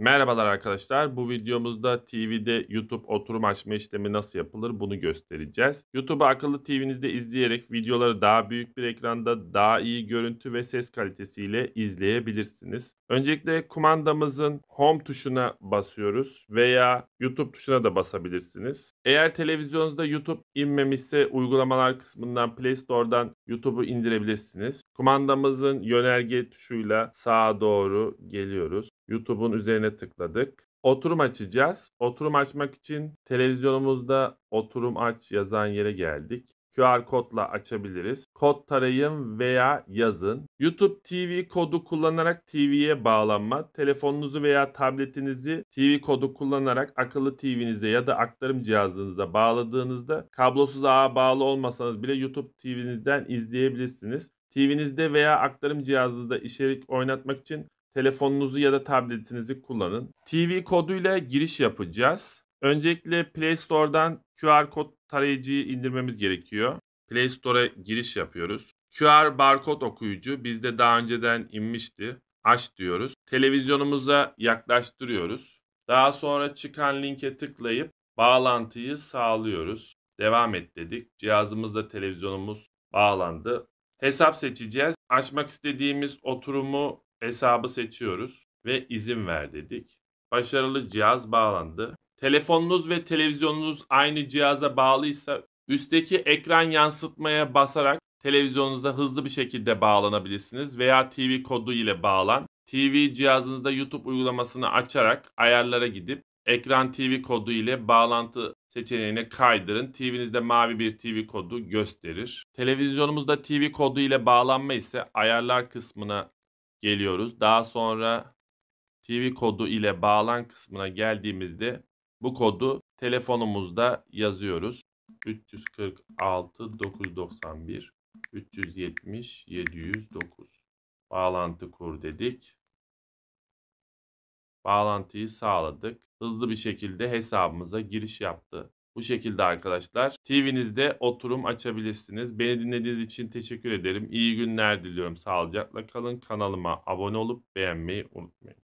Merhabalar arkadaşlar. Bu videomuzda TV'de YouTube oturum açma işlemi nasıl yapılır bunu göstereceğiz. YouTube'u akıllı TV'nizde izleyerek videoları daha büyük bir ekranda daha iyi görüntü ve ses kalitesiyle izleyebilirsiniz. Öncelikle kumandamızın home tuşuna basıyoruz veya YouTube tuşuna da basabilirsiniz. Eğer televizyonunuzda YouTube inmemişse uygulamalar kısmından Play Store'dan YouTube'u indirebilirsiniz. Kumandamızın yönerge tuşuyla sağa doğru geliyoruz. YouTube'un üzerine tıkladık. Oturum açacağız. Oturum açmak için televizyonumuzda oturum aç yazan yere geldik. QR kodla açabiliriz. Kod tarayın veya yazın. YouTube TV kodu kullanarak TV'ye bağlanma. Telefonunuzu veya tabletinizi TV kodu kullanarak akıllı TV'nize ya da aktarım cihazınıza bağladığınızda kablosuz ağa bağlı olmasanız bile YouTube TV'nizden izleyebilirsiniz. TV'nizde veya aktarım cihazınızda içerik oynatmak için telefonunuzu ya da tabletinizi kullanın. TV koduyla giriş yapacağız. Öncelikle Play Store'dan QR kod tarayıcıyı indirmemiz gerekiyor. Play Store'a giriş yapıyoruz. QR barkod okuyucu bizde daha önceden inmişti. Aç diyoruz. Televizyonumuza yaklaştırıyoruz. Daha sonra çıkan linke tıklayıp bağlantıyı sağlıyoruz. Devam et dedik. Cihazımızda televizyonumuz bağlandı. Hesap seçeceğiz. Açmak istediğimiz oturumu Hesabı seçiyoruz ve izin ver dedik. Başarılı cihaz bağlandı. Telefonunuz ve televizyonunuz aynı cihaza bağlıysa üstteki ekran yansıtmaya basarak televizyonunuza hızlı bir şekilde bağlanabilirsiniz veya TV kodu ile bağlan. TV cihazınızda YouTube uygulamasını açarak ayarlara gidip ekran TV kodu ile bağlantı seçeneğine kaydırın. TV'nizde mavi bir TV kodu gösterir. Televizyonumuzda TV kodu ile bağlanma ise ayarlar kısmına geliyoruz. Daha sonra TV kodu ile bağlan kısmına geldiğimizde bu kodu telefonumuzda yazıyoruz. 346 991 370 709 bağlantı kur dedik. Bağlantıyı sağladık. Hızlı bir şekilde hesabımıza giriş yaptı bu şekilde arkadaşlar. TV'nizde oturum açabilirsiniz. Beni dinlediğiniz için teşekkür ederim. İyi günler diliyorum. Sağlıcakla kalın. Kanalıma abone olup beğenmeyi unutmayın.